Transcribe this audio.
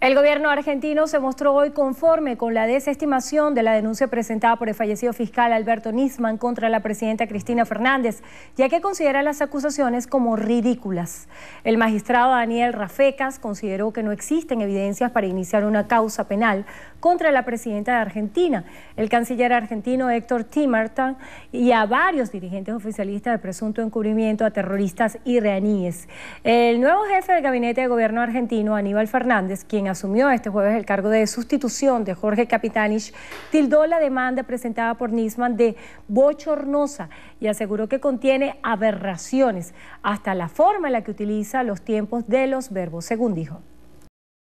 El gobierno argentino se mostró hoy conforme con la desestimación de la denuncia presentada por el fallecido fiscal Alberto Nisman contra la presidenta Cristina Fernández, ya que considera las acusaciones como ridículas. El magistrado Daniel Rafecas consideró que no existen evidencias para iniciar una causa penal contra la presidenta de Argentina. El canciller argentino Héctor Timartán y a varios dirigentes oficialistas de presunto encubrimiento a terroristas iraníes. El nuevo jefe del gabinete de gobierno argentino, Aníbal Fernández, quien asumió este jueves el cargo de sustitución de Jorge Capitanich, tildó la demanda presentada por Nisman de bochornosa y aseguró que contiene aberraciones hasta la forma en la que utiliza los tiempos de los verbos, según dijo.